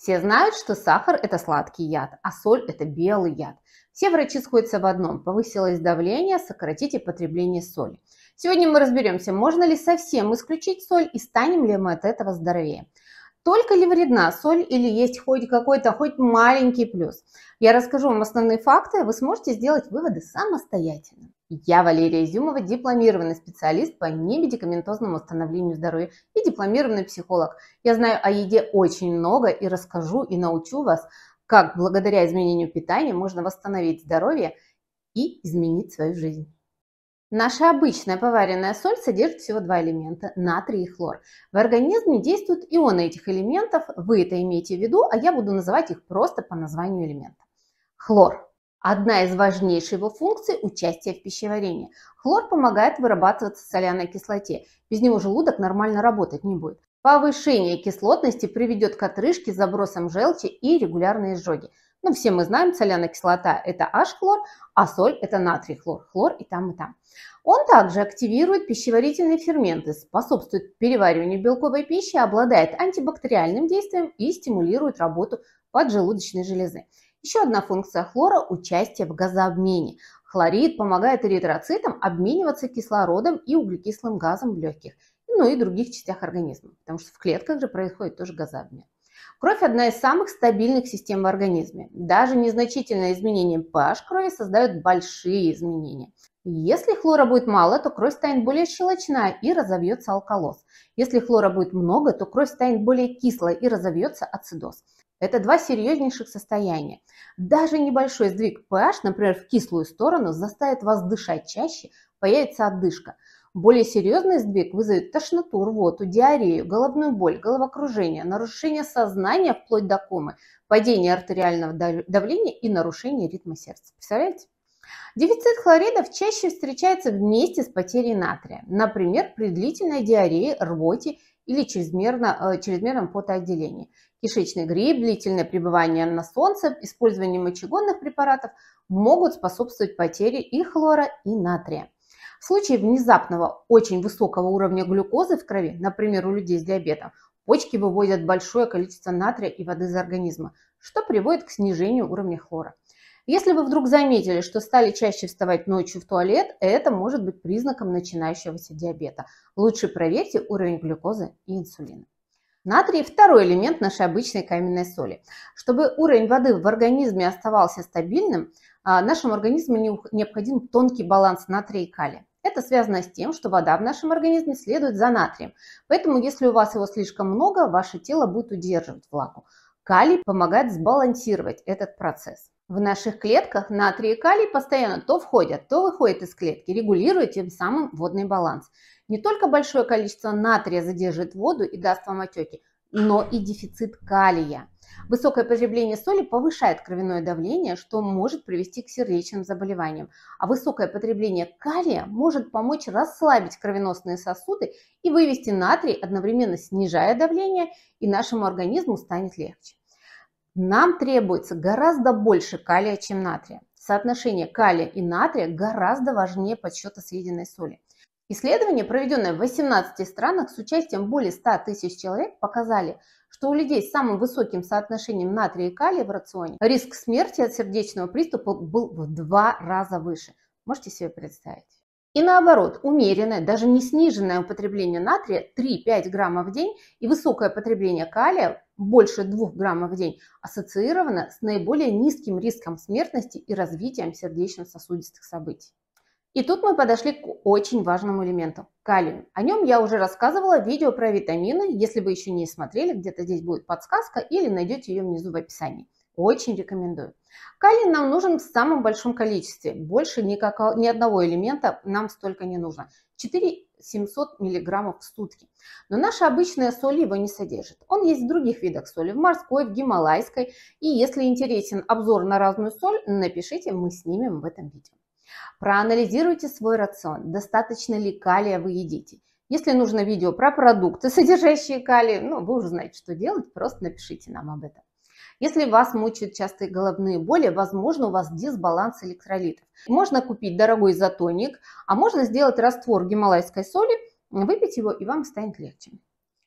Все знают, что сахар – это сладкий яд, а соль – это белый яд. Все врачи сходятся в одном – повысилось давление, сократите потребление соли. Сегодня мы разберемся, можно ли совсем исключить соль и станем ли мы от этого здоровее. Только ли вредна соль или есть хоть какой-то, хоть маленький плюс? Я расскажу вам основные факты, вы сможете сделать выводы самостоятельно. Я Валерия Изюмова, дипломированный специалист по немедикаментозному восстановлению здоровья и дипломированный психолог. Я знаю о еде очень много и расскажу и научу вас, как благодаря изменению питания можно восстановить здоровье и изменить свою жизнь. Наша обычная поваренная соль содержит всего два элемента – натрий и хлор. В организме действуют ионы этих элементов, вы это имеете в виду, а я буду называть их просто по названию элемента. Хлор Одна из важнейших его функций – участие в пищеварении. Хлор помогает вырабатываться соляной кислоте. Без него желудок нормально работать не будет. Повышение кислотности приведет к отрыжке, забросам желчи и регулярной изжоге. Но ну, все мы знаем, соляная кислота – это H-хлор, а соль – это натрий хлор, хлор и там, и там. Он также активирует пищеварительные ферменты, способствует перевариванию белковой пищи, обладает антибактериальным действием и стимулирует работу поджелудочной железы. Еще одна функция хлора – участие в газообмене. Хлорид помогает эритроцитам обмениваться кислородом и углекислым газом в легких, ну и других частях организма, потому что в клетках же происходит тоже газообмен. Кровь – одна из самых стабильных систем в организме. Даже незначительное изменение pH крови создает большие изменения. Если хлора будет мало, то кровь станет более щелочная и разовьется алкалоз. Если хлора будет много, то кровь станет более кислой и разовьется ацидоз. Это два серьезнейших состояния. Даже небольшой сдвиг pH, например, в кислую сторону, заставит вас дышать чаще, появится отдышка. Более серьезный сдвиг вызовет тошноту, рвоту, диарею, головную боль, головокружение, нарушение сознания вплоть до комы, падение артериального давления и нарушение ритма сердца. Представляете? Дефицит хлоридов чаще встречается вместе с потерей натрия, например, при длительной диарее, рвоте или чрезмерно, э, чрезмерном потоотделении. Кишечный грипп, длительное пребывание на солнце, использование мочегонных препаратов могут способствовать потере и хлора, и натрия. В случае внезапного очень высокого уровня глюкозы в крови, например, у людей с диабетом, почки выводят большое количество натрия и воды из организма, что приводит к снижению уровня хлора. Если вы вдруг заметили, что стали чаще вставать ночью в туалет, это может быть признаком начинающегося диабета. Лучше проверьте уровень глюкозы и инсулина. Натрий – второй элемент нашей обычной каменной соли. Чтобы уровень воды в организме оставался стабильным, а, нашему организму необходим тонкий баланс натрия и калия. Это связано с тем, что вода в нашем организме следует за натрием. Поэтому, если у вас его слишком много, ваше тело будет удерживать влагу. Калий помогает сбалансировать этот процесс. В наших клетках натрий и калий постоянно то входят, то выходят из клетки, регулируя тем самым водный баланс. Не только большое количество натрия задерживает воду и даст вам отеки, но и дефицит калия. Высокое потребление соли повышает кровяное давление, что может привести к сердечным заболеваниям. А высокое потребление калия может помочь расслабить кровеносные сосуды и вывести натрий, одновременно снижая давление, и нашему организму станет легче. Нам требуется гораздо больше калия, чем натрия. Соотношение калия и натрия гораздо важнее подсчета съеденной соли. Исследования, проведенные в 18 странах с участием более 100 тысяч человек, показали, что у людей с самым высоким соотношением натрия и калия в рационе риск смерти от сердечного приступа был в два раза выше. Можете себе представить? И наоборот, умеренное, даже не сниженное употребление натрия 3-5 граммов в день и высокое потребление калия больше 2 граммов в день ассоциировано с наиболее низким риском смертности и развитием сердечно-сосудистых событий. И тут мы подошли к очень важному элементу – калию. О нем я уже рассказывала в видео про витамины. Если вы еще не смотрели, где-то здесь будет подсказка или найдете ее внизу в описании. Очень рекомендую. Калий нам нужен в самом большом количестве. Больше никакого, ни одного элемента нам столько не нужно. 4 700 миллиграммов в сутки. Но наша обычная соль его не содержит. Он есть в других видах соли, в морской, в гималайской. И если интересен обзор на разную соль, напишите, мы снимем в этом видео. Проанализируйте свой рацион, достаточно ли калия вы едите. Если нужно видео про продукты, содержащие калий, ну, вы уже знаете, что делать, просто напишите нам об этом. Если вас мучают частые головные боли, возможно, у вас дисбаланс электролитов. Можно купить дорогой изотоник, а можно сделать раствор гималайской соли, выпить его, и вам станет легче.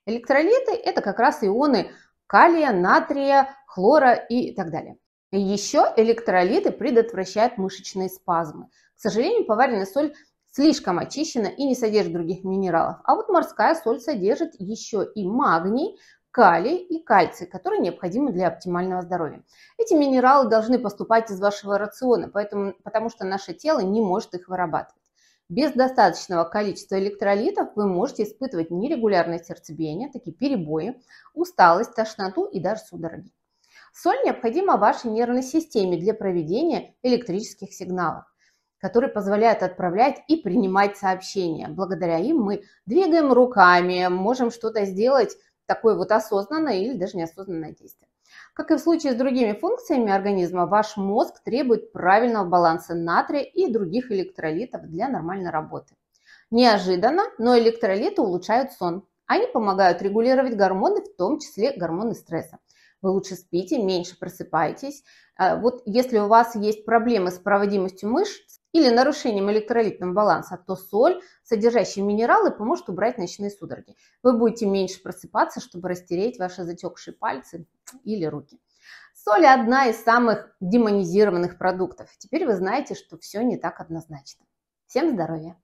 Электролиты – это как раз ионы калия, натрия, хлора и так далее. Еще электролиты предотвращают мышечные спазмы. К сожалению, поваренная соль слишком очищена и не содержит других минералов. А вот морская соль содержит еще и магний, калий и кальций, которые необходимы для оптимального здоровья. Эти минералы должны поступать из вашего рациона, поэтому, потому что наше тело не может их вырабатывать. Без достаточного количества электролитов вы можете испытывать нерегулярное сердцебиение, такие перебои, усталость, тошноту и даже судороги. Соль необходима вашей нервной системе для проведения электрических сигналов которые позволяют отправлять и принимать сообщения. Благодаря им мы двигаем руками, можем что-то сделать такое вот осознанное или даже неосознанное действие. Как и в случае с другими функциями организма, ваш мозг требует правильного баланса натрия и других электролитов для нормальной работы. Неожиданно, но электролиты улучшают сон. Они помогают регулировать гормоны, в том числе гормоны стресса. Вы лучше спите, меньше просыпаетесь. А вот если у вас есть проблемы с проводимостью мышц, или нарушением электролитного баланса, то соль, содержащая минералы, поможет убрать ночные судороги. Вы будете меньше просыпаться, чтобы растереть ваши затекшие пальцы или руки. Соль – одна из самых демонизированных продуктов. Теперь вы знаете, что все не так однозначно. Всем здоровья!